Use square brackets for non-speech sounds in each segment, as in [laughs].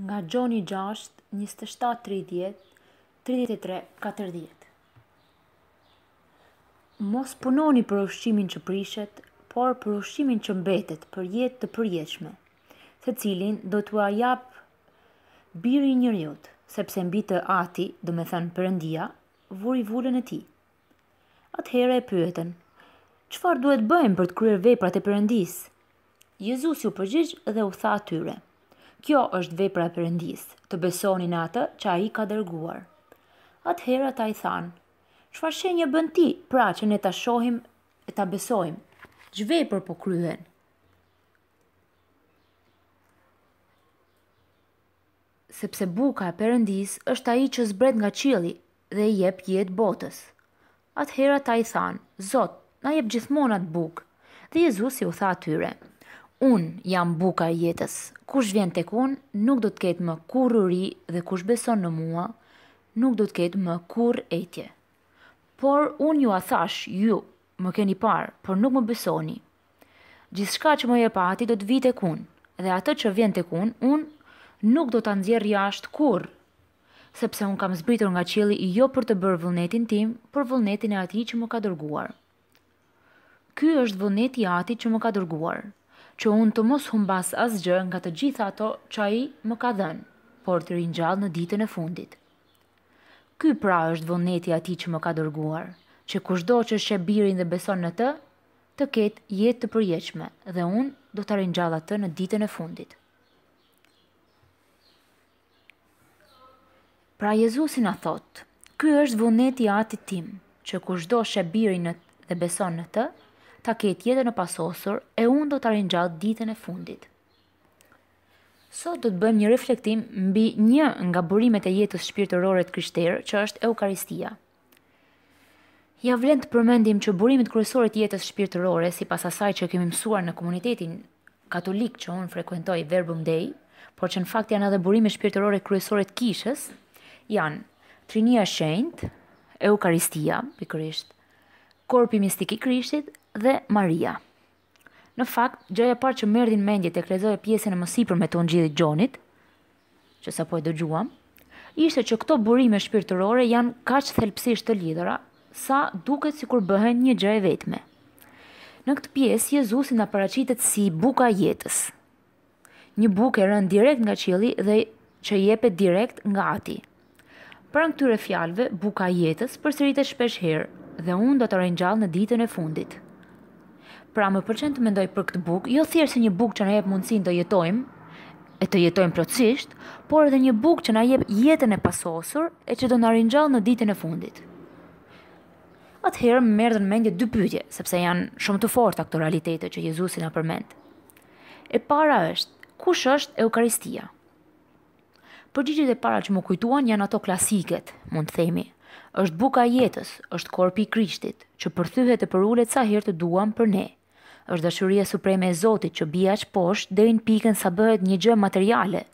nga Gjoni 6, 27-30-33-40. Mos punoni për ushqimin që prishet, por për ushqimin që mbetet për jetë të përjeshme, se cilin do të ajap biri një rjutë, sepse mbi të ati, do me thënë përëndia, vuri vullën e ti. Atëhere e pyetën, qëfar duhet bëjmë për të kryer veprat e përëndis? Jezus ju përgjigj dhe u tha atyre, Kjo është vepra e Perëndis, të besoni në atë që a i ka dërguar. Atëhera ta i thanë, qëfar shenje bën ti pra që ne ta shohim e ta besojmë, që vepër po kryhen? Sepse buka e Perëndis është a i që zbret nga qili dhe i jep jetë botës. Atëhera ta i thanë, Zot, na jep gjithmonat bukë, dhe Jezusi u tha atyre, Unë jam buka i jetës, kush vjen të kun, nuk do të ketë më kur uri dhe kush beson në mua, nuk do të ketë më kur etje. Por unë ju a thash, ju, më keni parë, por nuk më besoni. Gjithë shka që më jepa ati, do të vite kun, dhe atë që vjen të kun, unë nuk do të andjerë jashtë kur, sepse unë kam zbritur nga qili i jo për të bërë vullnetin tim, për vullnetin e ati që më ka dërguar. Ky është vullneti ati që më ka dërguar që unë të mos humbas asgjë nga të gjitha ato që a i më ka dhenë, por të rinjallë në ditën e fundit. Ky pra është vëndeti ati që më ka dërguar, që kushdo që shë birin dhe beson në të, të ketë jetë të përjeqme dhe unë do të rinjallë atë në ditën e fundit. Pra Jezusin a thotë, ky është vëndeti ati tim, që kushdo shë birin dhe beson në të, ta ketë jetën e pasosur e unë do të arinjat ditën e fundit. Sot do të bëjmë një reflektim mbi një nga burimet e jetës shpirtërore të krishterë që është Eukaristia. Ja vlen të përmendim që burimet kryesore të jetës shpirtërore, si pas asaj që kemi mësuar në komunitetin katolik që unë frekuentoj Verbum Dei, por që në fakt janë edhe burimet shpirtërore kryesore të kishës, janë Trinia shendë, Eukaristia, pikërisht, korpi mistik i Krishtit dhe Maria. Në fakt, gjëja parë që në mendje të krezoj pjesën e mësipër me të ngjidhit Gjonit, që sa po e dëgjuam, ishte që këto burime shpirtërore janë kaq thelpsisht të lidhura sa duket si kur bëhen një gjë e vetme. Në këtë pjesë, Jezusin na paracitet si buka jetës. Një buke rënë direkt nga qili dhe që jepe direkt nga ati. Për në këtyre fjalve, buka jetës përsëritet shpesh herë dhe unë do të rëngjallë në ditën e fundit. Pra më pëlqen të mendoj për këtë bukë, jo thjesht se një bukë që në jep mundësin të jetojmë, e të jetojmë plotësisht, por edhe një bukë që në jep jetën e pasosur e që do në rinjallë në ditën e fundit. Atëherë më merë dhe në mendje dy pyetje, sepse janë shumë të forta këto realitete që Jezusi na përmend. E para është, kush është Eukaristia? Përgjigjit e para që më kujtuan janë ato klasiket, mund të themi, është buka jetës, është korpi i Krishtit, që përthyhet e përulet sa herë të duam për ne, është dashuria supreme e Zotit që bia që poshtë deri në pikën sa bëhet një gjë materiale,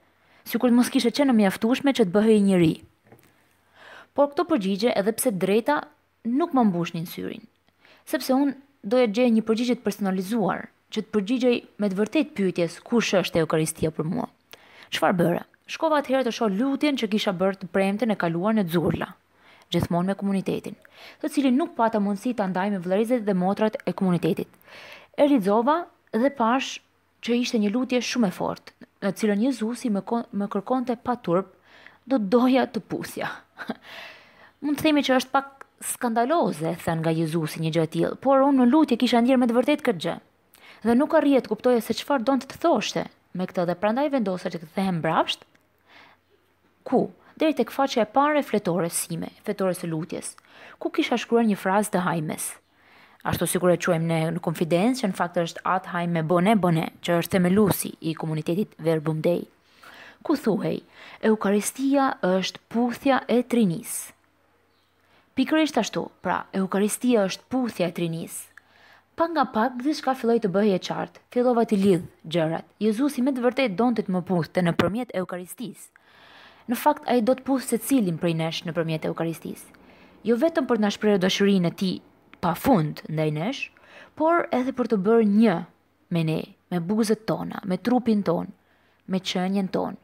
sikur të mos kishte qenë mjaftueshme që të bëhej i njerëj. Por këto përgjigje, edhe pse drejta, nuk më mbushnin syrin, sepse unë doja gjë një përgjigje të personalizuar, që të përgjigjej me të vërtet pyetjes kush është Eukaristia për mua. Çfarë bëra? Shkova herë të shoh lutjen që kisha bërë të premten e kaluar në Xurla, gjithmonë me komunitetin, të cilin nuk pata mundësi ta ndaj me vëllezërit dhe motrat e komunitetit e rizova dhe pash që ishte një lutje shumë e fort, në cilën Jezusi më, më kërkon të pa turp, do doja të pusja. [laughs] Mund të themi që është pak skandaloze, thën nga Jezusi një gjë tjilë, por unë në lutje kisha ndjerë me të vërtet këtë gjë, dhe nuk arrijet kuptoja se qëfar donë të thoshte me këtë dhe prandaj vendosa që të thehem brapsht, ku, deri tek këfaqe e pare fletore sime, fletore së lutjes, ku kisha shkruar një frazë të hajmes – ashtu si kur e quajmë ne në konfidencë, që në fakt është Athaj me Bone Bone, që është themelusi i komunitetit Verbum Dei. Ku thuhej, Eukaristia është puthja e Trinis. Pikërisht ashtu, pra, Eukaristia është puthja e Trinis. Pa nga pak, gdhë shka filloj të bëhje qartë, fillova të lidhë gjërat. Jezusi me të vërtet donë të të më puthë të në përmjet Eukaristisë. Në fakt, a i do të puthë se cilin prej nesh në përmjet Eukaristisë. Jo vetëm për të nashprejë dëshërinë e ti pa fund nda nesh, por edhe për të bërë një me ne, me buzët tona, me trupin ton, me qënjen ton.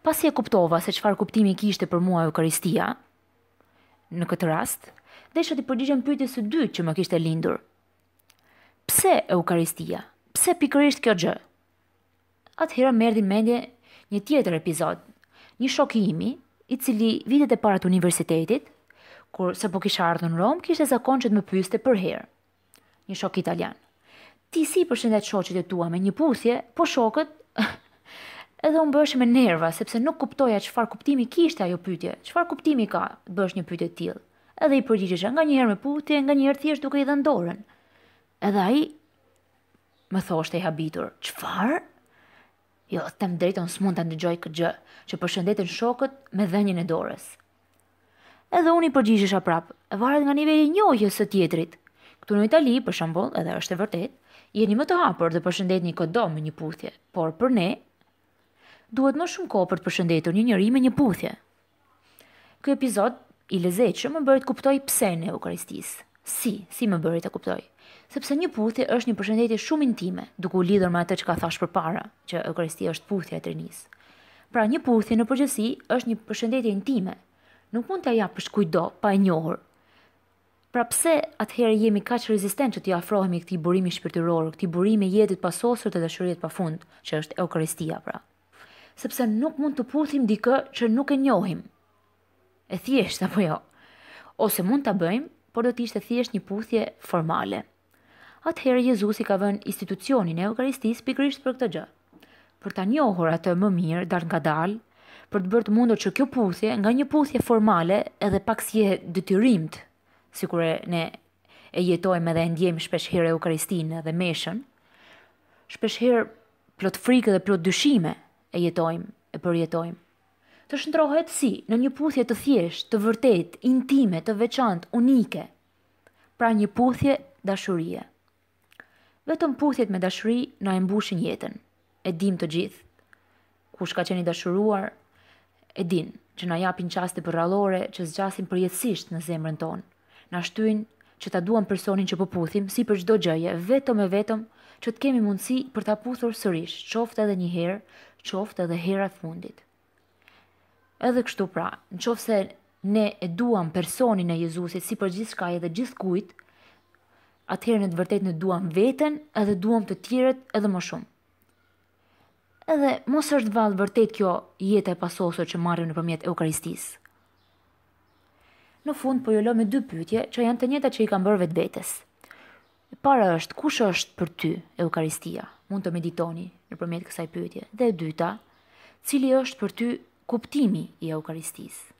Pas e kuptova se qëfar kuptimi kishte për mua e Eukaristia, në këtë rast, dhe shëtë i përgjigjën pyjtë së dy që më kishte lindur. Pse Eukaristia? Pse pikërisht kjo gjë? Atë më erdi mendje një tjetër epizod, një shokimi, i cili vitet e para të universitetit, kur sapo kisha ardhur në Rom, kishte zakon që të më pyste për herë. Një shok italian. Ti si përshëndet shoqjet e tua me një puthje, po shokët [laughs] edhe unë bësh me nerva sepse nuk kuptoja çfarë kuptimi kishte ajo pyetje. Çfarë kuptimi ka të bësh një pytje të tillë? Edhe i përgjigjesha nganjëherë me puthje, nganjëherë thjesht duke i dhënë dorën. Edhe ai më thoshte i habitur, qëfar? Jo, them drejtun s'mund të dëgjoj këtë gjë, që përshëndetin shokët me dhënien e dorës edhe unë i përgjishësha prapë, e varet nga nivelli njohjes së tjetrit. Këtu në Itali, për shambull, edhe është e vërtet, jeni më të hapër dhe përshëndet një këtë me një puthje, por për ne, duhet më shumë kohë për të përshëndetur një njëri me një puthje. Kjo epizod i lezeqë që më bërit kuptoj pse në Eukaristisë. Si, si më bërit e kuptoj? Sepse një puthje është një përshëndetje shumë intime, duke u lidhur me atë që ka thash përpara, që Eukaristia është puthja e Trinisë. Pra një puthje në përgjithësi është një përshëndetje intime, nuk mund t'ja japësh kujdo, pa e njohur. Pra pse atëherë jemi kaq rezistent që t'i afrohemi këtij burimi shpirtëror, këtij burimi jetit jetës pasosur të dashurisë të pafund, që është Eukaristia pra. Sepse nuk mund të puthim dikë që nuk e njohim. E thjesht apo jo. Ose mund ta bëjmë, por do të ishte thjesht një puthje formale. Atëherë Jezusi ka vënë institucionin e Eukaristisë pikërisht për këtë gjë. Për ta njohur atë më mirë, dal ngadal, për të bërë të mundur që kjo puthje nga një puthje formale edhe pak si e detyrimt, sikur ne e jetojmë edhe e ndjejmë shpesh herë Eukaristinë dhe meshën, shpesh herë plot frikë dhe plot dyshime e jetojmë, e përjetojmë të shëndrohet si në një puthje të thjesht, të vërtet, intime, të veçant, unike, pra një puthje dashurie. Vetëm puthjet me dashuri në e mbushin jetën, e dim të gjithë, kush ka qeni dashuruar, e din që na japin qaste përralore që zgjasin përjetësisht në zemrën tonë. Na shtyn që ta duam personin që po puthim si për çdo gjëje, vetëm e vetëm që të kemi mundësi për ta puthur sërish, qoftë edhe një herë, qoftë edhe hera e fundit. Edhe kështu pra, në qoftë se ne e duam personin e Jezusit si për gjithë shkaj edhe gjithë atëherë në të vërtet në duam veten edhe duam të tjiret edhe më shumë edhe mos është valë vërtet kjo jetë e pasosur që marrim në përmjet Eukaristis. Në fund, po jollo me dy pytje që janë të njëta që i kam bërë vetë Para është, kush është për ty Eukaristia? Mund të meditoni në përmjet kësaj pytje. Dhe dyta, cili është për ty kuptimi i Eukaristisë?